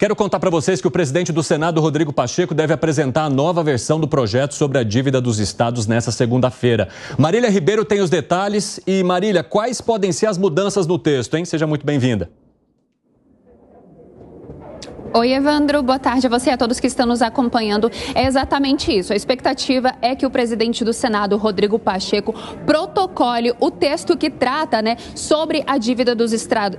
Quero contar para vocês que o presidente do Senado, Rodrigo Pacheco, deve apresentar a nova versão do projeto sobre a dívida dos estados nesta segunda-feira. Marília Ribeiro tem os detalhes. E, Marília, quais podem ser as mudanças no texto, hein? Seja muito bem-vinda. Oi, Evandro. Boa tarde a você e a todos que estão nos acompanhando. É exatamente isso. A expectativa é que o presidente do Senado, Rodrigo Pacheco, protocole o texto que trata né, sobre a dívida dos,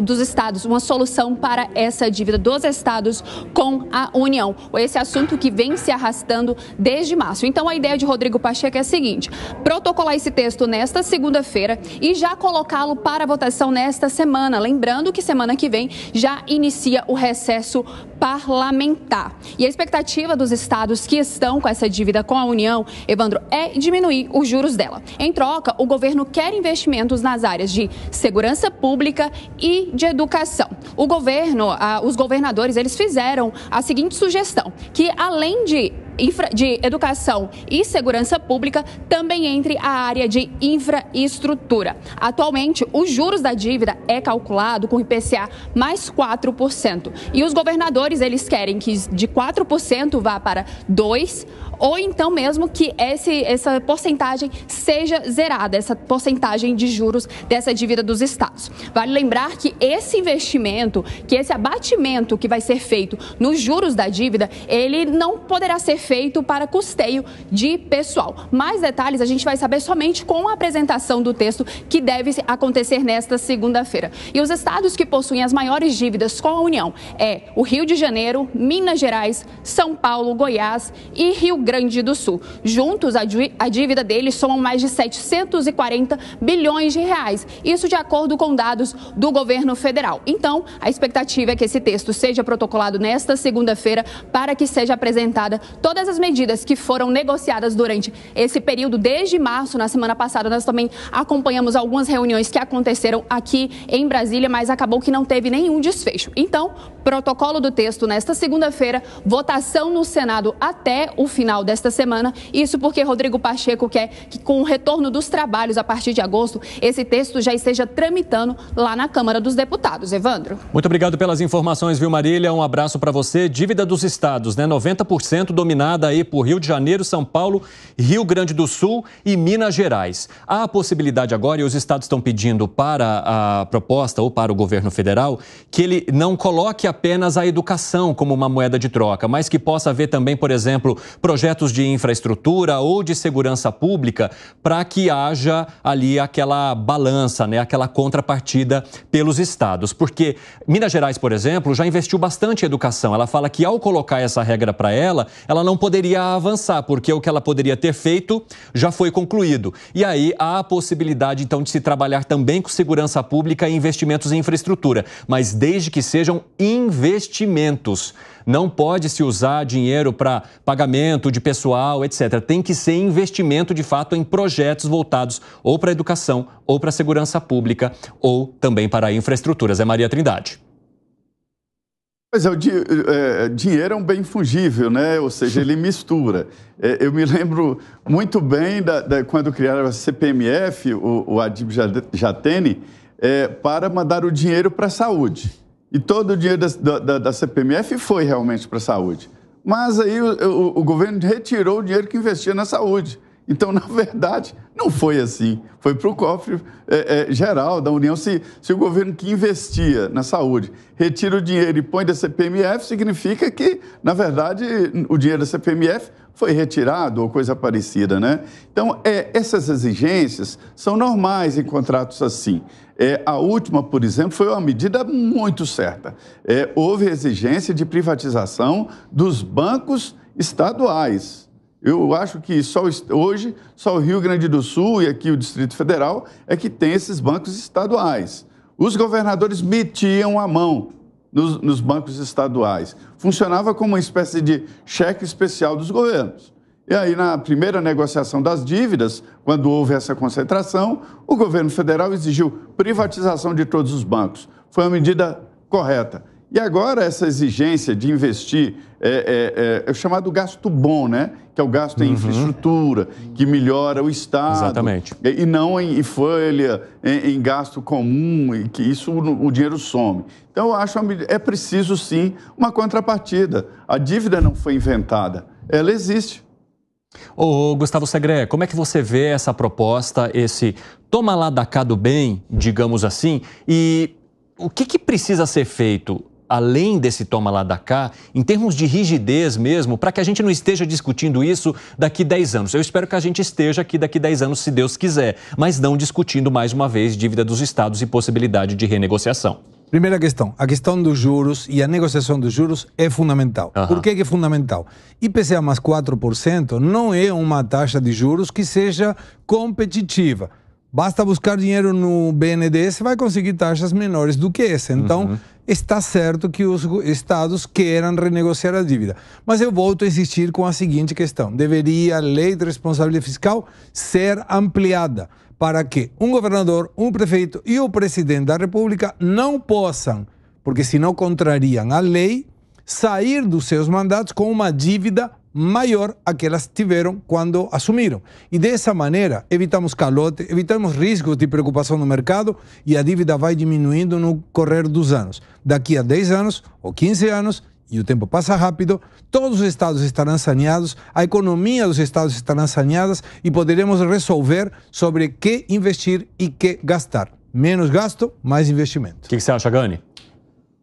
dos estados, uma solução para essa dívida dos estados com a União. Esse assunto que vem se arrastando desde março. Então, a ideia de Rodrigo Pacheco é a seguinte: protocolar esse texto nesta segunda-feira e já colocá-lo para votação nesta semana. Lembrando que semana que vem já inicia o recesso parlamentar. E a expectativa dos estados que estão com essa dívida com a União, Evandro, é diminuir os juros dela. Em troca, o governo quer investimentos nas áreas de segurança pública e de educação. O governo, ah, os governadores, eles fizeram a seguinte sugestão, que além de infra, de educação e segurança pública também entre a área de infraestrutura. Atualmente, os juros da dívida é calculado com IPCA mais 4%. E os governadores, eles querem que de 4% vá para 2%, ou então mesmo que esse, essa porcentagem seja zerada, essa porcentagem de juros dessa dívida dos estados. Vale lembrar que esse investimento, que esse abatimento que vai ser feito nos juros da dívida, ele não poderá ser feito para custeio de pessoal. Mais detalhes a gente vai saber somente com a apresentação do texto que deve acontecer nesta segunda-feira. E os estados que possuem as maiores dívidas com a União é o Rio de Janeiro, Minas Gerais, São Paulo, Goiás e Rio Grande do Sul. Juntos, a dívida deles somam mais de 740 bilhões de reais. Isso de acordo com dados do governo federal. Então, a expectativa é que esse texto seja protocolado nesta segunda-feira para que seja apresentada toda todas as medidas que foram negociadas durante esse período, desde março, na semana passada, nós também acompanhamos algumas reuniões que aconteceram aqui em Brasília, mas acabou que não teve nenhum desfecho. Então, protocolo do texto nesta segunda-feira, votação no Senado até o final desta semana. Isso porque Rodrigo Pacheco quer que, com o retorno dos trabalhos a partir de agosto, esse texto já esteja tramitando lá na Câmara dos Deputados. Evandro. Muito obrigado pelas informações, viu, Marília? Um abraço para você. Dívida dos estados, né? 90% dominante jornada aí por Rio de Janeiro, São Paulo, Rio Grande do Sul e Minas Gerais. Há a possibilidade agora, e os estados estão pedindo para a proposta ou para o governo federal, que ele não coloque apenas a educação como uma moeda de troca, mas que possa haver também, por exemplo, projetos de infraestrutura ou de segurança pública para que haja ali aquela balança, né, aquela contrapartida pelos estados. Porque Minas Gerais, por exemplo, já investiu bastante em educação. Ela fala que ao colocar essa regra para ela, ela não não poderia avançar, porque o que ela poderia ter feito já foi concluído. E aí há a possibilidade, então, de se trabalhar também com segurança pública e investimentos em infraestrutura, mas desde que sejam investimentos. Não pode se usar dinheiro para pagamento de pessoal, etc. Tem que ser investimento de fato em projetos voltados ou para a educação, ou para a segurança pública, ou também para infraestruturas. É Maria Trindade pois é, o di é, dinheiro é um bem fungível, né? Ou seja, ele mistura. É, eu me lembro muito bem da, da, quando criaram a CPMF, o, o Adib Jatene, é, para mandar o dinheiro para a saúde. E todo o dinheiro da, da, da CPMF foi realmente para a saúde. Mas aí o, o, o governo retirou o dinheiro que investia na saúde. Então, na verdade, não foi assim. Foi para o cofre é, é, geral da União. Se, se o governo que investia na saúde retira o dinheiro e põe da CPMF, significa que, na verdade, o dinheiro da CPMF foi retirado ou coisa parecida, né? Então, é, essas exigências são normais em contratos assim. É, a última, por exemplo, foi uma medida muito certa. É, houve exigência de privatização dos bancos estaduais. Eu acho que só hoje, só o Rio Grande do Sul e aqui o Distrito Federal é que tem esses bancos estaduais. Os governadores metiam a mão nos, nos bancos estaduais. Funcionava como uma espécie de cheque especial dos governos. E aí, na primeira negociação das dívidas, quando houve essa concentração, o governo federal exigiu privatização de todos os bancos. Foi uma medida correta. E agora essa exigência de investir é, é, é, é o chamado gasto bom, né? Que é o gasto uhum. em infraestrutura, que melhora o Estado. Exatamente. E, e não em, em folha, em, em, gasto comum, e que isso o, o dinheiro some. Então, eu acho que é preciso, sim, uma contrapartida. A dívida não foi inventada, ela existe. Ô, Gustavo Segre, como é que você vê essa proposta, esse toma lá da cá do bem, digamos assim, e o que, que precisa ser feito? além desse toma lá da cá, em termos de rigidez mesmo, para que a gente não esteja discutindo isso daqui 10 anos. Eu espero que a gente esteja aqui daqui 10 anos, se Deus quiser, mas não discutindo mais uma vez dívida dos estados e possibilidade de renegociação. Primeira questão, a questão dos juros e a negociação dos juros é fundamental. Uhum. Por que, que é fundamental? IPCA mais 4% não é uma taxa de juros que seja competitiva. Basta buscar dinheiro no BNDES, você vai conseguir taxas menores do que essa. Então, uhum. está certo que os estados queiram renegociar a dívida. Mas eu volto a insistir com a seguinte questão: deveria a lei de responsabilidade fiscal ser ampliada para que um governador, um prefeito e o presidente da República não possam, porque senão contrariam a lei, sair dos seus mandatos com uma dívida maior a que elas tiveram quando assumiram e de maneira, evitamos calote, evitamos riscos de preocupação no mercado e a dívida vai diminuindo no correr dos anos. Daqui a 10 anos ou 15 anos, e o tempo passa rápido, todos os estados estarão saneados, a economia dos estados estará saneada e poderemos resolver sobre que investir e que gastar. Menos gasto, mais investimento. O que, que você acha, Gani?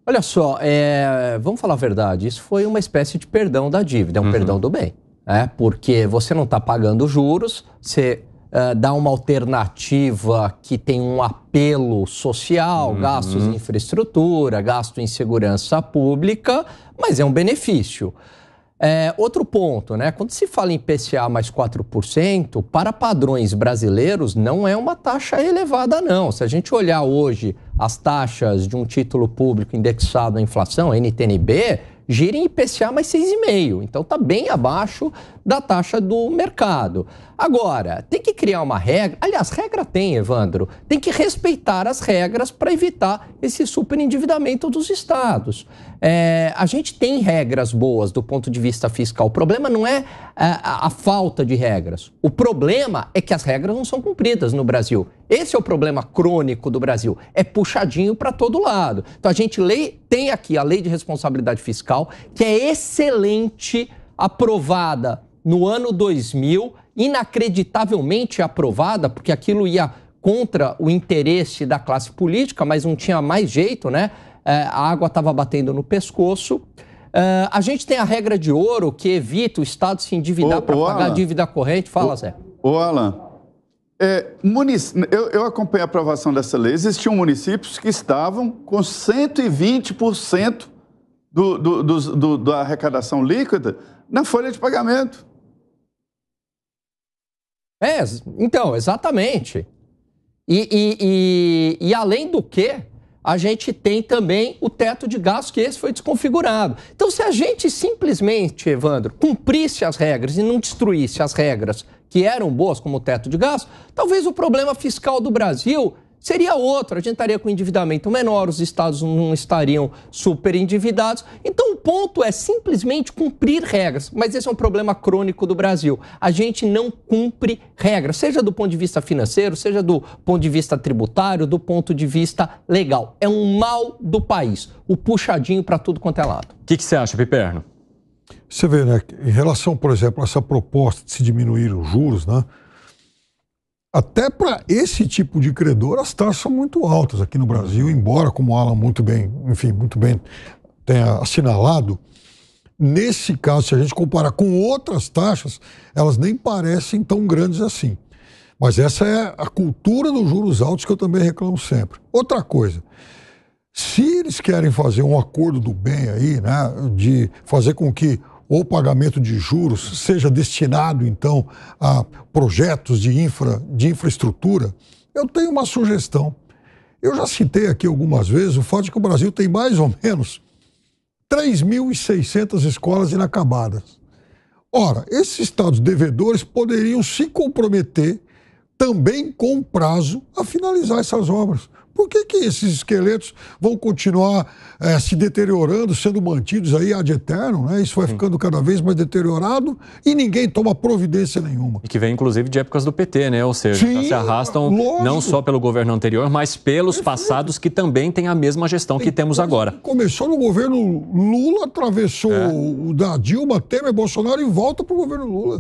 Olha só, é, vamos falar a verdade, isso foi uma espécie de perdão da dívida, é um uhum. perdão do bem. É, porque você não está pagando juros, você uh, dá uma alternativa que tem um apelo social, uhum. gastos em infraestrutura, gasto em segurança pública, mas é um benefício. É, outro ponto, né? Quando se fala em PCA mais 4%, para padrões brasileiros não é uma taxa elevada, não. Se a gente olhar hoje as taxas de um título público indexado à inflação, NTNB, gira em IPCA mais 6,5%. Então está bem abaixo da taxa do mercado. Agora, tem que criar uma regra. Aliás, regra tem, Evandro. Tem que respeitar as regras para evitar esse superendividamento dos estados. É, a gente tem regras boas do ponto de vista fiscal. O problema não é, é a, a falta de regras. O problema é que as regras não são cumpridas no Brasil. Esse é o problema crônico do Brasil. É puxadinho para todo lado. Então a gente lei, tem aqui a lei de responsabilidade fiscal, que é excelente, aprovada no ano 2000, inacreditavelmente aprovada, porque aquilo ia contra o interesse da classe política, mas não tinha mais jeito, né? É, a água estava batendo no pescoço. É, a gente tem a regra de ouro que evita o Estado se endividar para pagar Alan, dívida corrente. Fala, Zé. Ô, Alan, é, munic... eu, eu acompanhei a aprovação dessa lei. Existiam municípios que estavam com 120% do, do, do, do, da arrecadação líquida na folha de pagamento. É, então, exatamente. E, e, e, e, além do que, a gente tem também o teto de gastos, que esse foi desconfigurado. Então, se a gente simplesmente, Evandro, cumprisse as regras e não destruísse as regras que eram boas, como o teto de gastos, talvez o problema fiscal do Brasil seria outro, A gente estaria com endividamento menor, os estados não estariam super endividados. Então, o ponto é simplesmente cumprir regras. Mas esse é um problema crônico do Brasil. A gente não cumpre regras, seja do ponto de vista financeiro, seja do ponto de vista tributário, do ponto de vista legal. É um mal do país. O puxadinho para tudo quanto é lado. O que, que você acha, Piperno? Você vê, né? Em relação, por exemplo, a essa proposta de se diminuir os juros, né? até para esse tipo de credor, as taxas são muito altas aqui no Brasil, embora, como o Alan muito bem, enfim, muito bem tenha assinalado, nesse caso, se a gente comparar com outras taxas, elas nem parecem tão grandes assim. Mas essa é a cultura dos juros altos que eu também reclamo sempre. Outra coisa, se eles querem fazer um acordo do bem aí, né, de fazer com que ou pagamento de juros seja destinado, então, a projetos de, infra, de infraestrutura, eu tenho uma sugestão. Eu já citei aqui algumas vezes o fato de que o Brasil tem mais ou menos 3.600 escolas inacabadas. Ora, esses estados devedores poderiam se comprometer também com prazo a finalizar essas obras. Por que, que esses esqueletos vão continuar é, se deteriorando, sendo mantidos aí ad eterno? Né? Isso vai Sim. ficando cada vez mais deteriorado e ninguém toma providência nenhuma. E que vem, inclusive, de épocas do PT, né? Ou seja, Sim, se arrastam lógico. não só pelo governo anterior, mas pelos passados que também têm a mesma gestão que temos agora. Começou no governo Lula, atravessou é. o da Dilma, Temer, Bolsonaro e volta para o governo Lula.